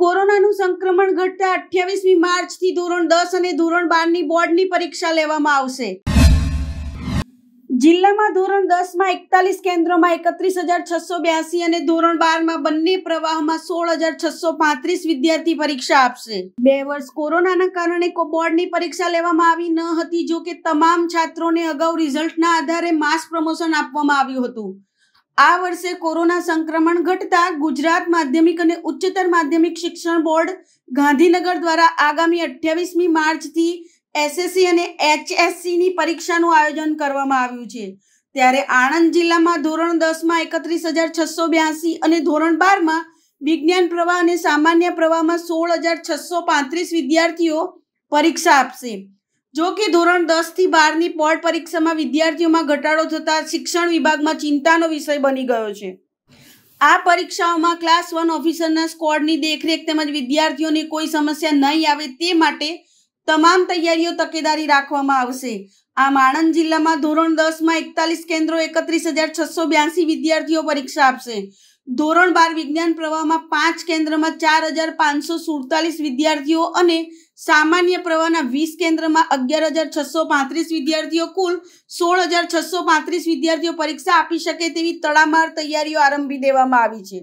કોરોનાનું સંક્રમણ ઘટતા અઠ્યાવીસમી માર્ચથી ધોરણ દસ અને ધોરણ બારની બોર્ડની પરીક્ષા લેવામાં આવશે જિલ્લામાં ધોરણ દસમાં એકતાલીસ કેન્દ્રોમાં એકત્રીસ હજાર છસો બ્યાસી અને ધોરણ બારમાં બંને પ્રવાહમાં સોળ હજાર છસો પાંત્રીસ વિદ્યાર્થી પરીક્ષા આપશે બે વર્ષ કોરોનાના કારણે બોર્ડની પરીક્ષા લેવામાં આવી ન હતી જો કે તમામ છાત્રોને અગાઉ રિઝલ્ટના આધારે માસ પ્રમોશન આપવામાં આવ્યું હતું આ વર્ષે કોરોના સંક્રમણ ઘટતા ગુજરાત માધ્યમિક અને ઉચ્ચતર માધ્યમિક શિક્ષણ બોર્ડ ગાંધીનગર દ્વારા આગામી અઠ્યાવીસમી માર્ચથી એસએસસી અને એચએસસીની પરીક્ષાનું આયોજન કરવામાં આવ્યું છે ત્યારે આણંદ જિલ્લામાં ધોરણ દસમાં એકત્રીસ હજાર છસો બ્યાસી અને ધોરણ બારમાં વિજ્ઞાન પ્રવાહ અને સામાન્ય પ્રવાહમાં સોળ હજાર છસો પાંત્રીસ વિદ્યાર્થીઓ પરીક્ષા આપશે જો કે ધોરણ દસથી બારની બોર્ડ પરીક્ષામાં વિદ્યાર્થીઓમાં ઘટાડો થતાં શિક્ષણ વિભાગમાં ચિંતાનો વિષય બની ગયો છે આ પરીક્ષાઓમાં ક્લાસ વન ઓફિસરના સ્કોડની દેખરેખ તેમજ વિદ્યાર્થીઓને કોઈ સમસ્યા નહીં આવે તે માટે તમામ તૈયારીઓ તકેદારી રાખવામાં આવશે આમ આણંદ જિલ્લામાં ધોરણ દસમાં એકતાલીસ કેન્દ્રો એકત્રીસ હજાર છસો બ્યાસી વિદ્યાર્થીઓ પરીક્ષા આપશે ધોરણ બાર વિજ્ઞાન પ્રવાહમાં પાંચ કેન્દ્રમાં ચાર હજાર પાંચસો સુડતાલીસ વિદ્યાર્થીઓ અને સામાન્ય પ્રવાહના વીસ કેન્દ્રમાં અગિયાર હજાર છસો પાંત્રીસ વિદ્યાર્થીઓ કુલ સોળ હજાર છસો પાંત્રીસ વિદ્યાર્થીઓ પરીક્ષા આપી શકે તેવી તડામાર તૈયારીઓ આરંભી દેવામાં આવી છે